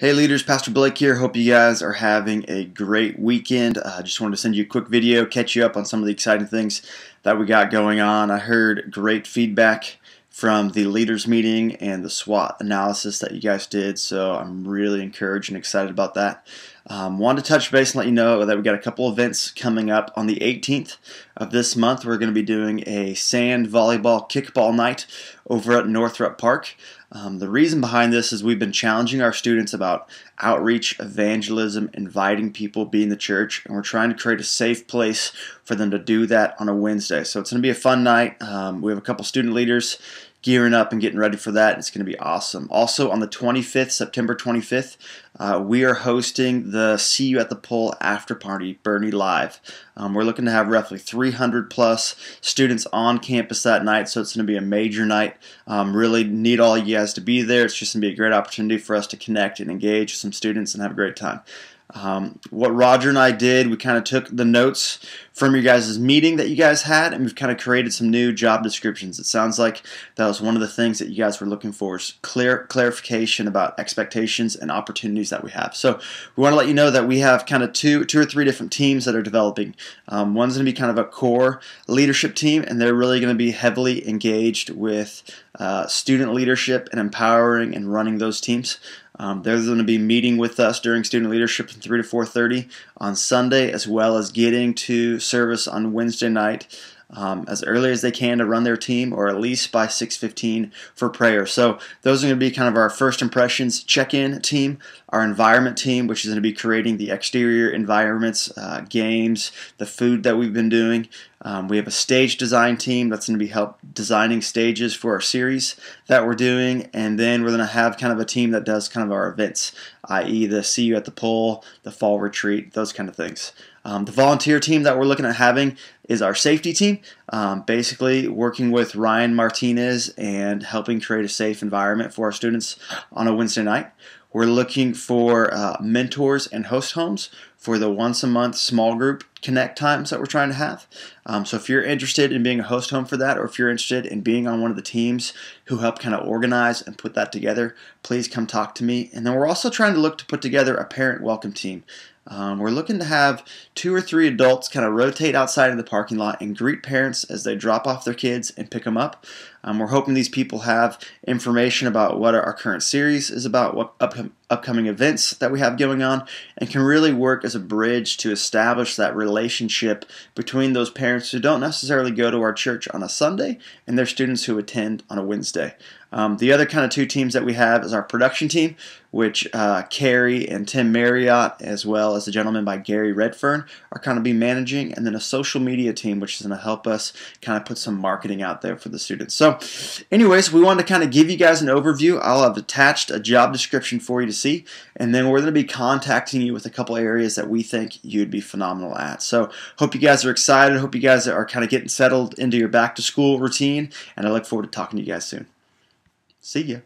Hey leaders, Pastor Blake here. Hope you guys are having a great weekend. I uh, just wanted to send you a quick video, catch you up on some of the exciting things that we got going on. I heard great feedback from the leaders meeting and the SWOT analysis that you guys did, so I'm really encouraged and excited about that. Um, wanted to touch base and let you know that we got a couple events coming up on the 18th of this month. We're going to be doing a sand volleyball kickball night over at Northrup Park. Um, the reason behind this is we've been challenging our students about outreach, evangelism, inviting people, being the church, and we're trying to create a safe place for them to do that on a Wednesday. So it's going to be a fun night. Um, we have a couple student leaders gearing up and getting ready for that. It's going to be awesome. Also, on the 25th, September 25th, uh, we are hosting the See You at the Poll after party, Bernie Live. Um, we're looking to have roughly 300 plus students on campus that night, so it's going to be a major night. Um, really need all you guys to be there. It's just going to be a great opportunity for us to connect and engage with some students and have a great time. Um, what Roger and I did, we kind of took the notes from your guys' meeting that you guys had, and we've kind of created some new job descriptions. It sounds like that was one of the things that you guys were looking for is clear clarification about expectations and opportunities that we have. So we want to let you know that we have kind of two, two or three different teams that are developing. Um, one's going to be kind of a core leadership team, and they're really going to be heavily engaged with uh, student leadership and empowering and running those teams. Um, they're going to be meeting with us during student leadership from 3 to 4.30 on Sunday, as well as getting to service on Wednesday night um, as early as they can to run their team, or at least by 6:15 for prayer. So those are going to be kind of our first impressions check-in team, our environment team, which is going to be creating the exterior environments, uh, games, the food that we've been doing. Um, we have a stage design team that's going to be help designing stages for our series that we're doing, and then we're going to have kind of a team that does kind of our events, i.e., the see you at the pole, the fall retreat, those kind of things. Um, the volunteer team that we're looking at having is our safety team, um, basically working with Ryan Martinez and helping create a safe environment for our students on a Wednesday night. We're looking for uh, mentors and host homes for the once a month small group connect times that we're trying to have. Um, so if you're interested in being a host home for that, or if you're interested in being on one of the teams who help kind of organize and put that together, please come talk to me. And then we're also trying to look to put together a parent welcome team. Um, we're looking to have two or three adults kind of rotate outside in the parking lot and greet parents as they drop off their kids and pick them up. Um, we're hoping these people have information about what our current series is about, what up upcoming events that we have going on, and can really work as a bridge to establish that relationship between those parents who don't necessarily go to our church on a Sunday and their students who attend on a Wednesday. Um, the other kind of two teams that we have is our production team, which uh, Carrie and Tim Marriott, as well as a gentleman by Gary Redfern, are kind of be managing, and then a social media team, which is going to help us kind of put some marketing out there for the students. So anyways, we wanted to kind of give you guys an overview. I'll have attached a job description for you to see, and then we're going to be contacting you with a couple areas that we think you'd be phenomenal at. So, hope you guys are excited. Hope you guys are kind of getting settled into your back to school routine, and I look forward to talking to you guys soon. See ya.